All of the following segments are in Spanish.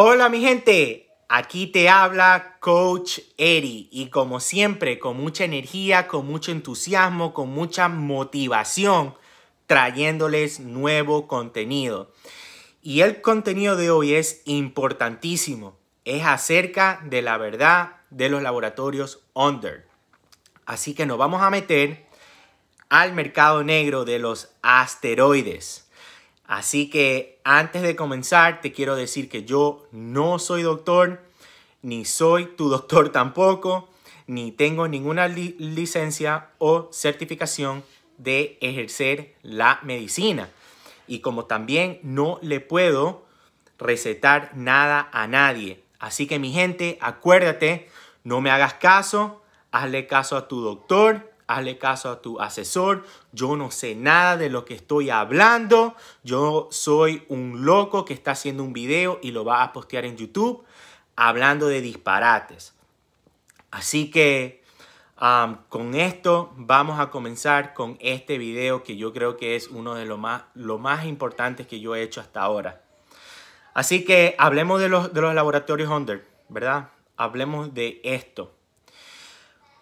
Hola mi gente, aquí te habla Coach Eri y como siempre con mucha energía, con mucho entusiasmo, con mucha motivación, trayéndoles nuevo contenido. Y el contenido de hoy es importantísimo, es acerca de la verdad de los laboratorios Under. Así que nos vamos a meter al mercado negro de los asteroides. Así que antes de comenzar, te quiero decir que yo no soy doctor, ni soy tu doctor tampoco, ni tengo ninguna licencia o certificación de ejercer la medicina. Y como también no le puedo recetar nada a nadie. Así que mi gente, acuérdate, no me hagas caso, hazle caso a tu doctor, hazle caso a tu asesor, yo no sé nada de lo que estoy hablando, yo soy un loco que está haciendo un video y lo va a postear en YouTube hablando de disparates. Así que um, con esto vamos a comenzar con este video que yo creo que es uno de los más, lo más importantes que yo he hecho hasta ahora. Así que hablemos de los, de los laboratorios Under, ¿verdad? Hablemos de esto.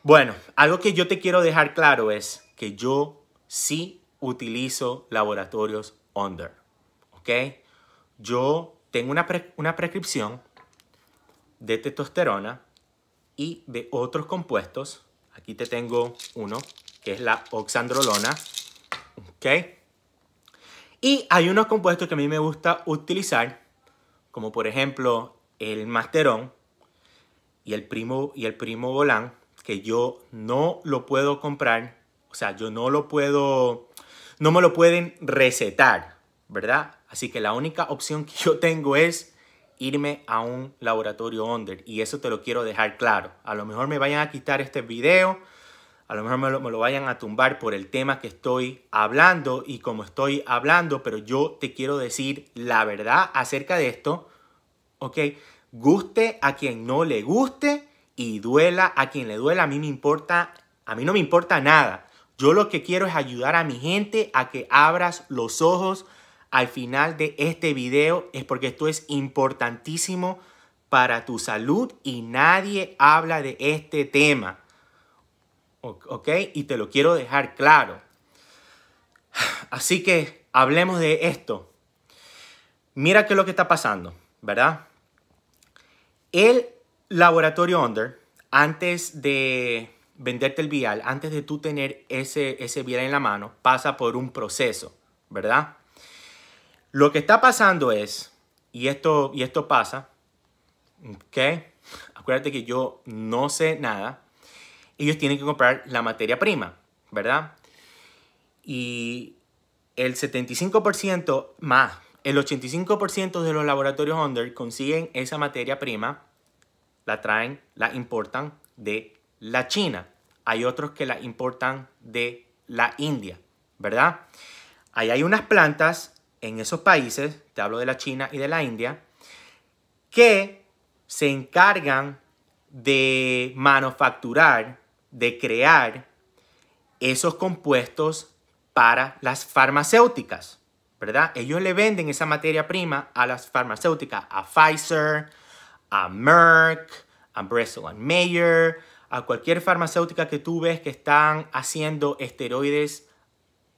Bueno, algo que yo te quiero dejar claro es que yo sí utilizo laboratorios Under, ¿ok? Yo tengo una, prescripción de testosterona y de otros compuestos. Aquí te tengo uno, que es la oxandrolona, ¿ok? Y hay unos compuestos que a mí me gusta utilizar, como por ejemplo el masterón y el primo y el primo volán que yo no lo puedo comprar, o sea, yo no lo puedo, no me lo pueden recetar, ¿verdad? Así que la única opción que yo tengo es irme a un laboratorio under y eso te lo quiero dejar claro. A lo mejor me vayan a quitar este video, a lo mejor me lo, me lo, vayan a tumbar por el tema que estoy hablando y como estoy hablando, pero yo te quiero decir la verdad acerca de esto, ¿ok? Guste a quien no le guste, y duela a quien le duela, a mí me importa, a mí no me importa nada. Yo lo que quiero es ayudar a mi gente a que abras los ojos al final de este video, es porque esto es importantísimo para tu salud y nadie habla de este tema. ¿Ok? Y te lo quiero dejar claro. Así que hablemos de esto. Mira qué es lo que está pasando, ¿verdad? Él Laboratorio Under, antes de venderte el vial, antes de tú tener ese, ese vial en la mano, pasa por un proceso, ¿verdad? Lo que está pasando es, y esto, y esto pasa, ¿ok? Acuérdate que yo no sé nada. Ellos tienen que comprar la materia prima, ¿verdad? Y el 75% más, el 85% de los laboratorios Under consiguen esa materia prima la traen, la importan de la China. Hay otros que la importan de la India, ¿verdad? Ahí hay unas plantas en esos países, te hablo de la China y de la India, que se encargan de manufacturar, de crear esos compuestos para las farmacéuticas, ¿verdad? Ellos le venden esa materia prima a las farmacéuticas, a Pfizer, a Merck, a Bristol Mayer, a cualquier farmacéutica que tú ves que están haciendo esteroides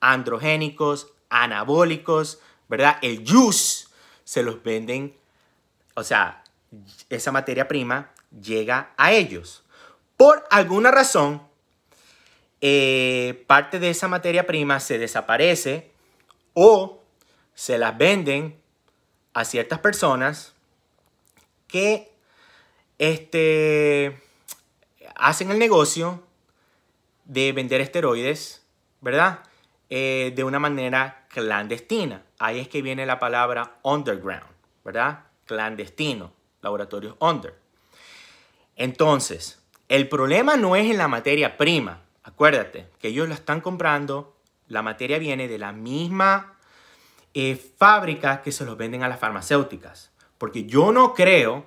androgénicos, anabólicos, ¿verdad? El juice se los venden, o sea, esa materia prima llega a ellos. Por alguna razón, eh, parte de esa materia prima se desaparece o se las venden a ciertas personas que este, hacen el negocio de vender esteroides, ¿verdad? Eh, de una manera clandestina. Ahí es que viene la palabra underground, ¿verdad? Clandestino, laboratorios under. Entonces, el problema no es en la materia prima. Acuérdate que ellos la están comprando, la materia viene de la misma eh, fábrica que se los venden a las farmacéuticas. Porque yo no creo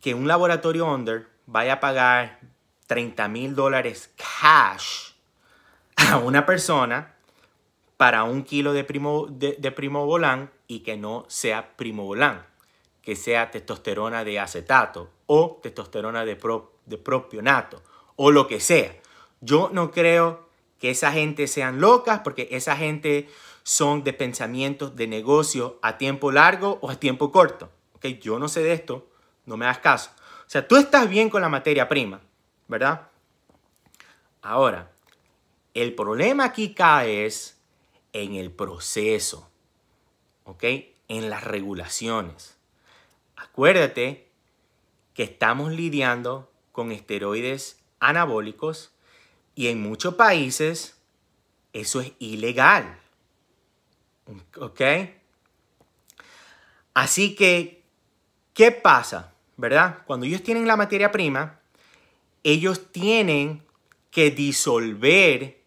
que un laboratorio under vaya a pagar 30 mil dólares cash a una persona para un kilo de primo, de, primo y que no sea primo volán, que sea testosterona de acetato o testosterona de, de propionato o lo que sea. Yo no creo que esa gente sean locas porque esa gente son de pensamientos de negocio a tiempo largo o a tiempo corto. yo no sé de esto, no me das caso. O sea, tú estás bien con la materia prima, ¿verdad? Ahora, el problema aquí cae es en el proceso, ¿ok? En las regulaciones. Acuérdate que estamos lidiando con esteroides anabólicos y en muchos países eso es ilegal. ¿Ok? Así que, ¿qué pasa? ¿Verdad? Cuando ellos tienen la materia prima, ellos tienen que disolver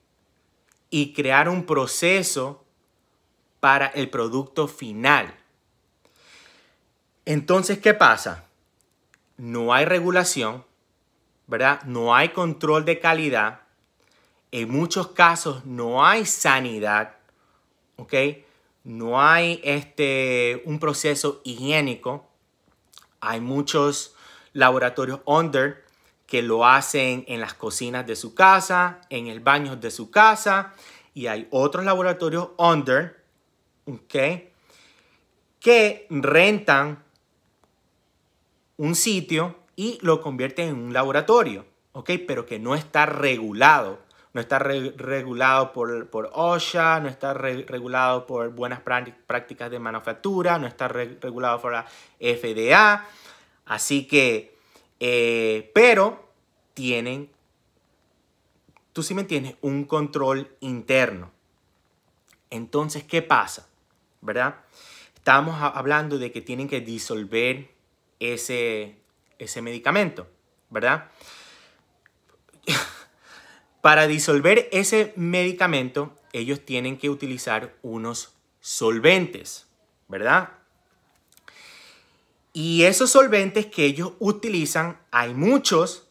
y crear un proceso para el producto final. Entonces, ¿qué pasa? No hay regulación, ¿verdad? No hay control de calidad. En muchos casos no hay sanidad, ¿ok? no hay este, un proceso higiénico. Hay muchos laboratorios under que lo hacen en las cocinas de su casa, en el baño de su casa, y hay otros laboratorios under, Que rentan un sitio y lo convierten en un laboratorio, ¿ok? Pero que no está regulado no está regulado por, por, OSHA, no está regulado por buenas prácticas de manufactura, no está regulado por la FDA. Así que, eh, pero tienen, tú sí me entiendes, un control interno. Entonces, ¿qué pasa? ¿Verdad? Estamos hablando de que tienen que disolver ese, ese medicamento, ¿verdad? Para disolver ese medicamento, ellos tienen que utilizar unos solventes, ¿verdad? Y esos solventes que ellos utilizan, hay muchos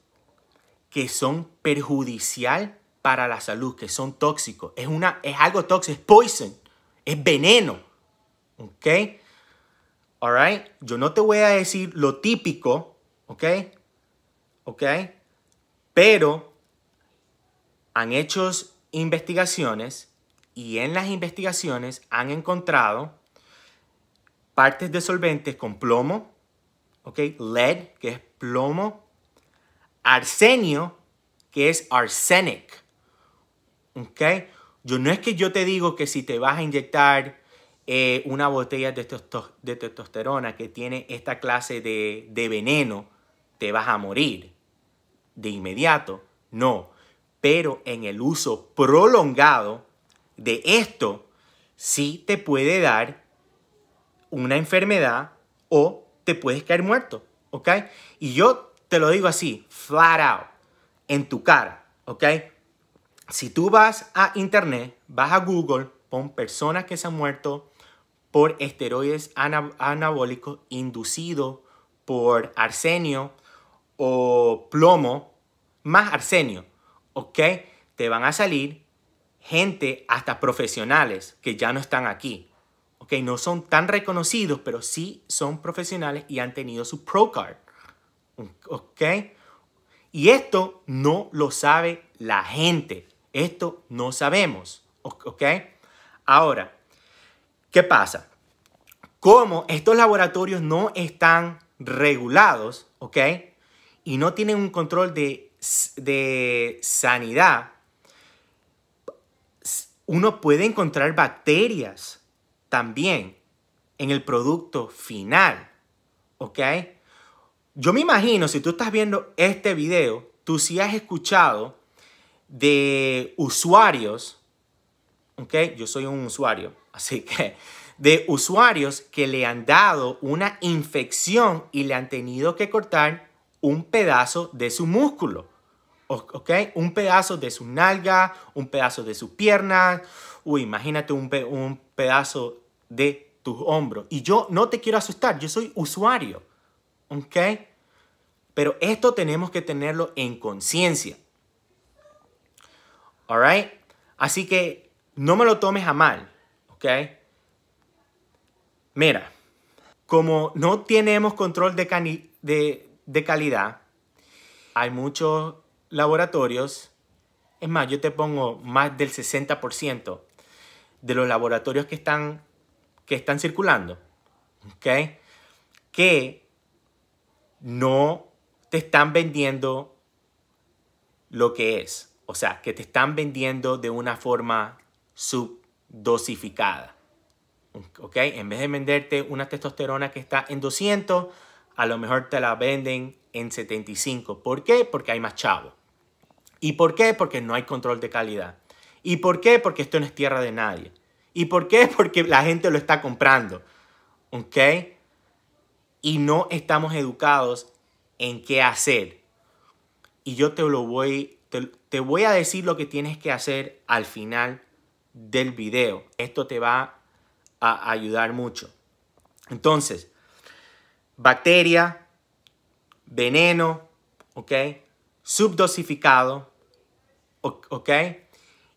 que son perjudicial para la salud, que son tóxicos. Es, una, es algo tóxico, es poison, es veneno. ¿Ok? right, yo no te voy a decir lo típico, ¿ok? ¿Ok? Pero han hecho investigaciones y en las investigaciones han encontrado partes de solventes con plomo, ¿ok? Lead, que es plomo, arsenio, que es arsenic, ¿ok? Yo no es que yo te digo que si te vas a inyectar eh, una botella de, de, testosterona que tiene esta clase de, de veneno, te vas a morir de inmediato. No, pero en el uso prolongado de esto sí te puede dar una enfermedad o te puedes caer muerto, ¿ok? Y yo te lo digo así, flat out, en tu cara, Si tú vas a internet, vas a Google, pon personas que se han muerto por esteroides anabólicos inducidos por arsenio o plomo, más arsenio, ¿ok? Te van a salir gente, hasta profesionales, que ya no están aquí, ¿ok? No son tan reconocidos, pero sí son profesionales y han tenido su Pro Card, ¿ok? Y esto no lo sabe la gente, esto no sabemos, ¿ok? Ahora, ¿qué pasa? Como estos laboratorios no están regulados, ¿ok? Y no tienen un control de de sanidad, uno puede encontrar bacterias también en el producto final. ¿Ok? Yo me imagino, si tú estás viendo este video, tú sí has escuchado de usuarios, ¿ok? Yo soy un usuario, así que de usuarios que le han dado una infección y le han tenido que cortar un pedazo de su músculo. Okay, Un pedazo de su nalga, un pedazo de su pierna, imagínate un, un pedazo de tus hombros. Y yo no te quiero asustar, yo soy usuario, Pero esto tenemos que tenerlo en conciencia. Alright? Así que no me lo tomes a mal, Mira, como no tenemos control de, de, de calidad, hay muchos laboratorios, es más, yo te pongo más del 60% de los laboratorios que están, que están circulando, Que no te están vendiendo lo que es. O sea, que te están vendiendo de una forma subdosificada. En vez de venderte una testosterona que está en 200, a lo mejor te la venden en 75. ¿Por qué? Porque hay más chavos. ¿Y por qué? Porque no hay control de calidad. ¿Y por qué? Porque esto no es tierra de nadie. ¿Y por qué? Porque la gente lo está comprando. ¿Ok? Y no estamos educados en qué hacer. Y yo te lo voy, te, voy a decir lo que tienes que hacer al final del video. Esto te va a ayudar mucho. Entonces, bacteria, veneno, ¿ok? Subdosificado, ¿ok?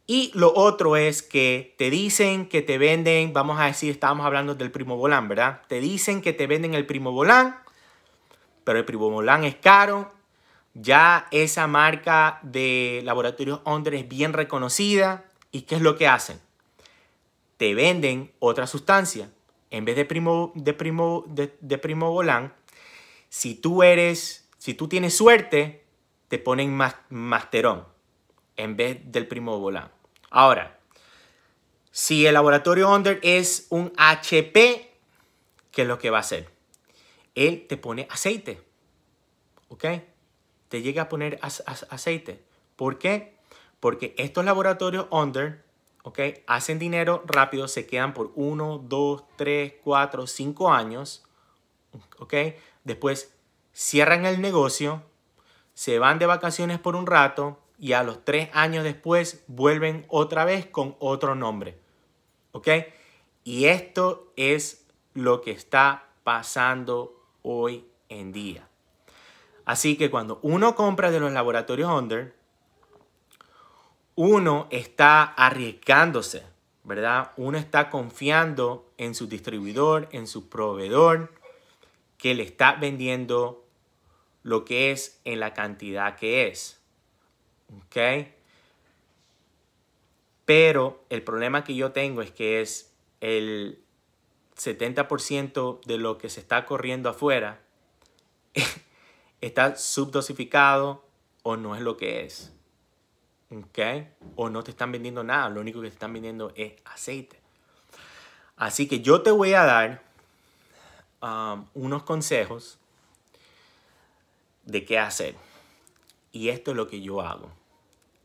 Y lo otro es que te dicen que te venden, vamos a decir, estábamos hablando del primo volán, ¿verdad? Te dicen que te venden el primo volán, pero el primo volán es caro. Ya esa marca de laboratorios Onder es bien reconocida. ¿Y qué es lo que hacen? Te venden otra sustancia. En vez de primo, de primo, de, primo volán, si tú eres, si tú tienes suerte, te ponen más masterón en vez del primo Ahora, si el laboratorio Under es un HP, ¿qué es lo que va a hacer? Él te pone aceite, ¿ok? Te llega a poner aceite. ¿Por qué? Porque estos laboratorios Under, ¿ok? Hacen dinero rápido, se quedan por 1, 2, 3, 4, 5 años, ¿ok? Después cierran el negocio, se van de vacaciones por un rato, y a los tres años después vuelven otra vez con otro nombre. ¿Ok? Y esto es lo que está pasando hoy en día. Así que cuando uno compra de los laboratorios Under, uno está arriesgándose, ¿verdad? Uno está confiando en su distribuidor, en su proveedor, que le está vendiendo lo que es en la cantidad que es. Pero el problema que yo tengo es que es el 70% de lo que se está corriendo afuera está subdosificado o no es lo que es. O no te están vendiendo nada, lo único que te están vendiendo es aceite. Así que yo te voy a dar um, unos consejos de qué hacer. Y esto es lo que yo hago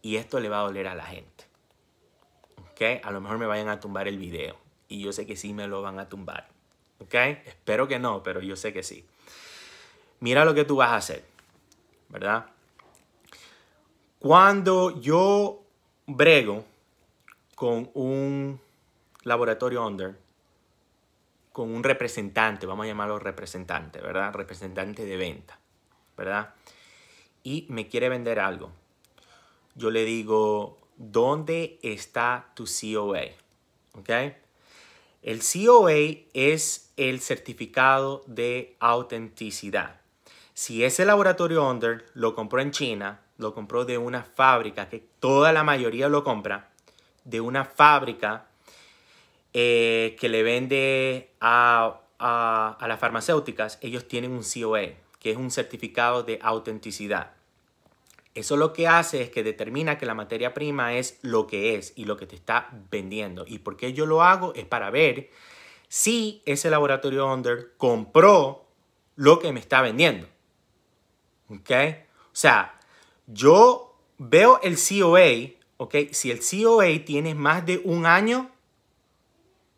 y esto le va a doler a la gente. ¿Ok? A lo mejor me vayan a tumbar el video y yo sé que sí me lo van a tumbar. ¿Ok? Espero que no, pero yo sé que sí. Mira lo que tú vas a hacer, ¿verdad? Cuando yo brego con un laboratorio under, con un representante, vamos a llamarlo representante, ¿verdad? Representante de venta, ¿verdad? Y me quiere vender algo yo le digo, ¿dónde está tu COA? El COA es el certificado de autenticidad. Si ese laboratorio Under lo compró en China, lo compró de una fábrica, que toda la mayoría lo compra, de una fábrica eh, que le vende a, a las farmacéuticas, ellos tienen un COA, que es un certificado de autenticidad. Eso lo que hace es que determina que la materia prima es lo que es y lo que te está vendiendo. ¿Y por qué yo lo hago? Es para ver si ese laboratorio Under compró lo que me está vendiendo. ¿Ok? O sea, yo veo el COA, ¿ok? Si el COA tiene más de un año,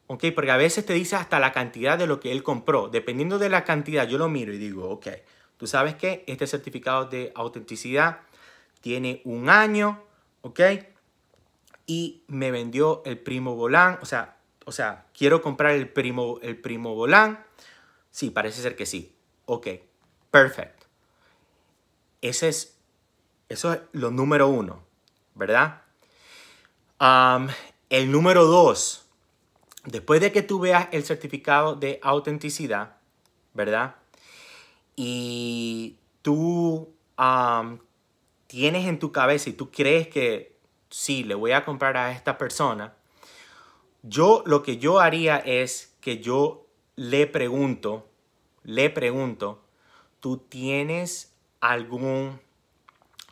¿ok? Porque a veces te dice hasta la cantidad de lo que él compró. Dependiendo de la cantidad, yo lo miro y digo, ok, tú sabes que este certificado de autenticidad tiene un año, ¿ok? Y me vendió el primo Volán, o sea, o sea, quiero comprar el primo, el primo Volán. Sí, parece ser que sí. Ok, perfecto. Ese es, eso es lo número uno, ¿verdad? el número dos, después de que tú veas el certificado de autenticidad, ¿verdad? Y tú tienes en tu cabeza y tú crees que sí, le voy a comprar a esta persona, yo lo que yo haría es que yo le pregunto, le pregunto, ¿tú tienes algún,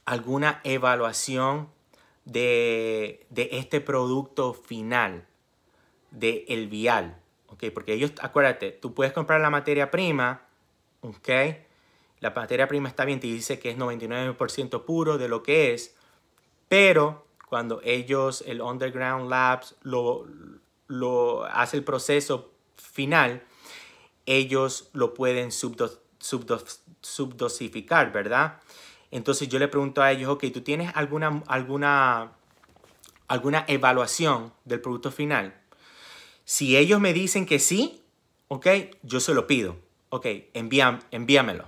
alguna evaluación de, este producto final, de el vial? ¿ok? Porque ellos, acuérdate, tú puedes comprar la materia prima, ¿ok? la materia prima está bien, te dice que es 99% puro de lo que es, pero cuando ellos, el Underground Labs, lo, hace el proceso final, ellos lo pueden subdosificar, ¿verdad? Entonces yo le pregunto a ellos, ok, ¿tú tienes alguna, alguna, alguna evaluación del producto final? Si ellos me dicen que sí, ok, yo se lo pido. Ok, envíamelo.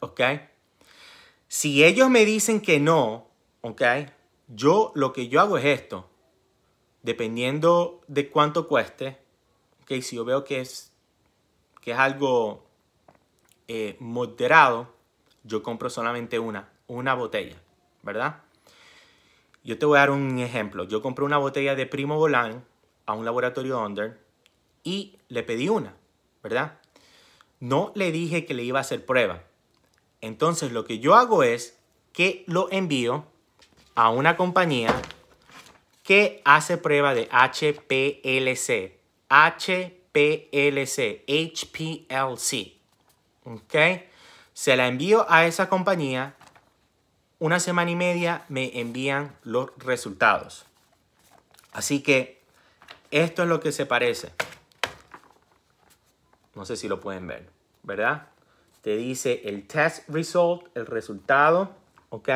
¿Ok? Si ellos me dicen que no, ¿ok? Yo lo que yo hago es esto. Dependiendo de cuánto cueste, ¿ok? Si yo veo que es, que es algo eh, moderado, yo compro solamente una, una botella, ¿verdad? Yo te voy a dar un ejemplo. Yo compré una botella de Primo Volán a un laboratorio Under y le pedí una, ¿verdad? No le dije que le iba a hacer prueba. Entonces lo que yo hago es que lo envío a una compañía que hace prueba de HPLC, HPLC, HPLC. ¿Ok? Se la envío a esa compañía. Una semana y media me envían los resultados. Así que esto es lo que se parece. No sé si lo pueden ver, ¿verdad? te dice el test result, el resultado, ¿ok?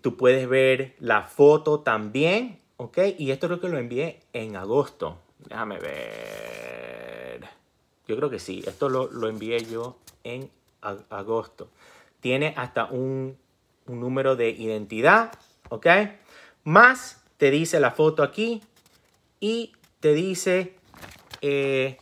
Tú puedes ver la foto también, ¿ok? Y esto creo que lo envié en agosto. Déjame ver. Yo creo que sí, esto lo, envié yo en agosto. Tiene hasta un, un número de identidad, ¿ok? Más te dice la foto aquí y te dice eh,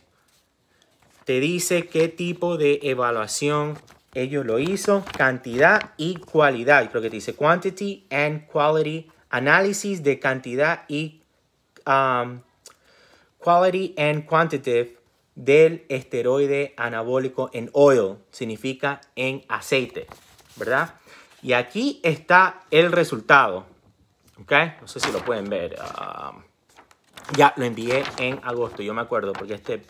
te dice qué tipo de evaluación ellos lo hizo, cantidad y cualidad. creo que te dice quantity and quality, análisis de cantidad y um, quality and quantitative del esteroide anabólico en oil, significa en aceite, ¿verdad? Y aquí está el resultado, ¿ok? No sé si lo pueden ver. Um, ya lo envié en agosto, yo me acuerdo, porque este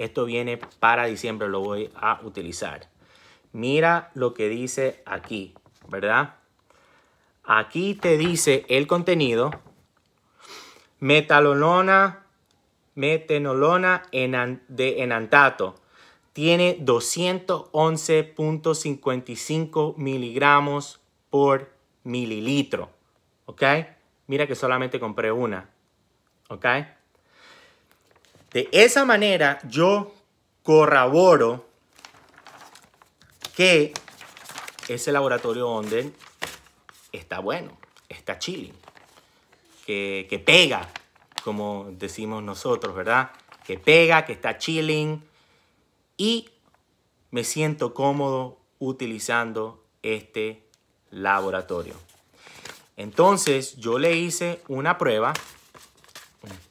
esto viene para diciembre, lo voy a utilizar. Mira lo que dice aquí, ¿verdad? Aquí te dice el contenido. Metalolona, metenolona de enantato. Tiene 211.55 miligramos por mililitro. ¿Ok? Mira que solamente compré una. ¿Ok? De esa manera yo corroboro que ese laboratorio donde está bueno, está chilling, que, que pega, como decimos nosotros, ¿verdad? Que pega, que está chilling y me siento cómodo utilizando este laboratorio. Entonces yo le hice una prueba,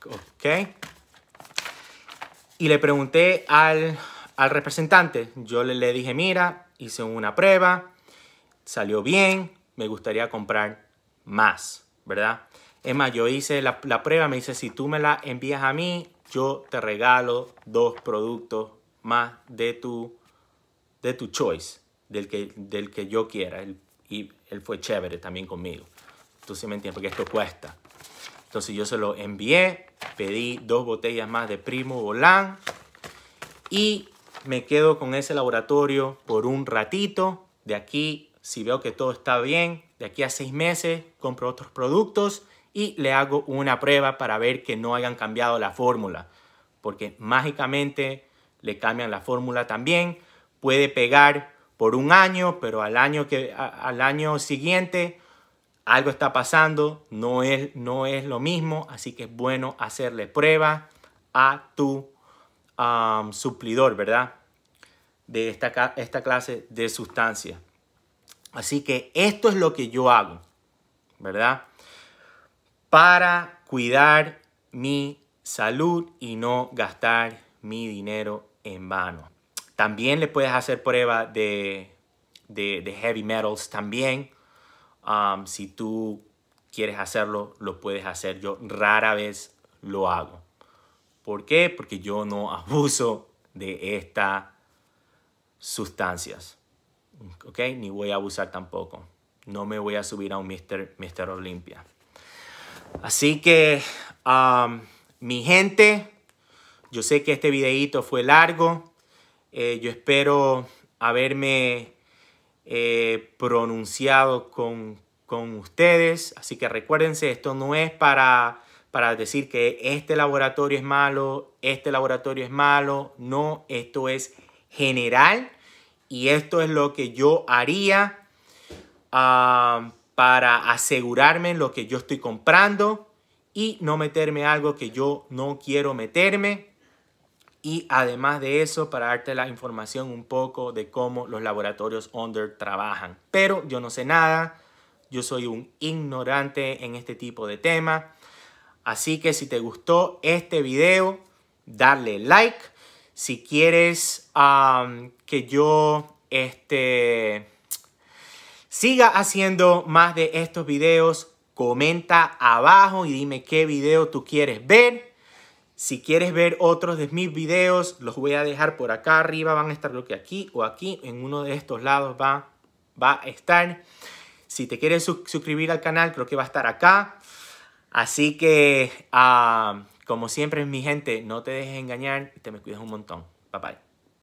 ¿ok? Y le pregunté al, al representante, yo le, le dije, mira, hice una prueba, salió bien, me gustaría comprar más, ¿verdad? Es más, yo hice la, la, prueba, me dice, si tú me la envías a mí, yo te regalo dos productos más de tu, de tu choice, del que, del que yo quiera. y él fue chévere también conmigo. Tú sí me entiendes, porque esto cuesta. Entonces yo se lo envié, pedí dos botellas más de Primo Volán y me quedo con ese laboratorio por un ratito. De aquí, si veo que todo está bien, de aquí a seis meses compro otros productos y le hago una prueba para ver que no hayan cambiado la fórmula. Porque mágicamente le cambian la fórmula también. Puede pegar por un año, pero al año, al año siguiente algo está pasando, no es, no es lo mismo, así que es bueno hacerle prueba a tu suplidor, ¿verdad? De esta, esta clase de sustancia. Así que esto es lo que yo hago, ¿verdad? Para cuidar mi salud y no gastar mi dinero en vano. También le puedes hacer prueba de, de, de heavy metals también si tú quieres hacerlo, lo puedes hacer. Yo rara vez lo hago. ¿Por qué? Porque yo no abuso de estas sustancias. ¿Ok? Ni voy a abusar tampoco. No me voy a subir a un Mr. Mister Olimpia. Así que, mi gente, yo sé que este videito fue largo. Eh, yo espero haberme eh, pronunciado con, ustedes. Así que recuérdense, esto no es para, para decir que este laboratorio es malo, este laboratorio es malo. No, esto es general y esto es lo que yo haría ah, para asegurarme lo que yo estoy comprando y no meterme algo que yo no quiero meterme y además de eso, para darte la información un poco de cómo los laboratorios Under trabajan. Pero yo no sé nada, yo soy un ignorante en este tipo de tema. Así que si te gustó este video, dale like. Si quieres que yo este, siga haciendo más de estos videos, comenta abajo y dime qué video tú quieres ver. Si quieres ver otros de mis videos, los voy a dejar por acá arriba. Van a estar lo que aquí o aquí. En uno de estos lados va, va a estar. Si te quieres suscribir al canal, creo que va a estar acá. Así que, ah, como siempre, mi gente, no te dejes engañar y te me cuidas un montón. Bye bye.